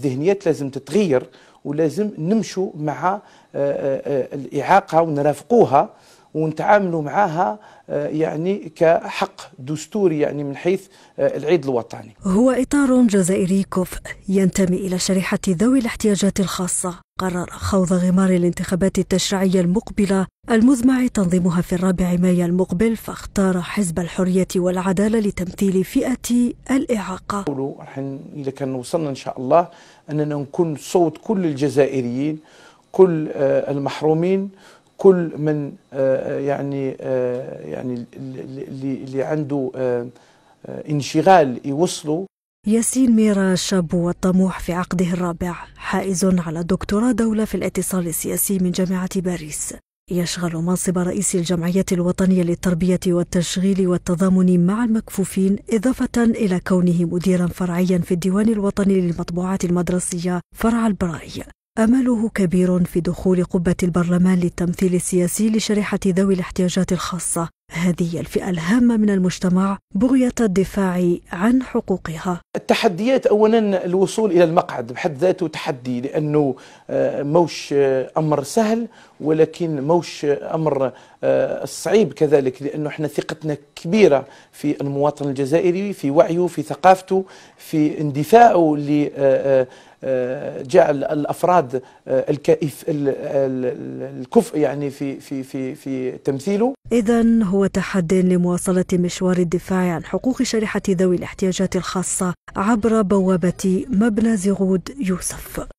الذهنيات لازم تتغير ولازم نمشوا مع آه، آه، آه، الإعاقة ونرافقوها ونتعاملوا معها آه، يعني كحق دستوري يعني من حيث آه، العيد الوطني هو إطار جزائري كفء ينتمي إلى شريحة ذوي الاحتياجات الخاصة قرر خوض غمار الانتخابات التشريعية المقبلة المزمع تنظيمها في الرابع مايو المقبل فاختار حزب الحرية والعدالة لتمثيل فئة الإعاقة إذا كان وصلنا إن شاء الله أننا نكون صوت كل الجزائريين كل آه، المحرومين كل من آه، آه، يعني آه، يعني اللي عنده انشغال يوصله ياسين ميرا الشاب والطموح في عقده الرابع حائز على دكتوراه دولة في الاتصال السياسي من جامعة باريس يشغل منصب رئيس الجمعية الوطنية للتربية والتشغيل والتضامن مع المكفوفين إضافة إلى كونه مديرا فرعيا في الديوان الوطني للمطبوعات المدرسية فرع البراي أمله كبير في دخول قبة البرلمان للتمثيل السياسي لشريحة ذوي الاحتياجات الخاصة هذه الفئة الهامة من المجتمع بغية الدفاع عن حقوقها التحديات أولا الوصول إلى المقعد بحد ذاته تحدي لأنه آه، موش آه، أمر سهل ولكن موش آه، أمر صعيب كذلك لأنه احنا ثقتنا كبيرة في المواطن الجزائري في وعيه في ثقافته في اندفاعه آه، جعل الافراد آه، الكائف الكفء يعني في في في في تمثيله اذا هو تحد لمواصله مشوار الدفاع عن حقوق شريحه ذوي الاحتياجات الخاصه عبر بوابه مبنى زغود يوسف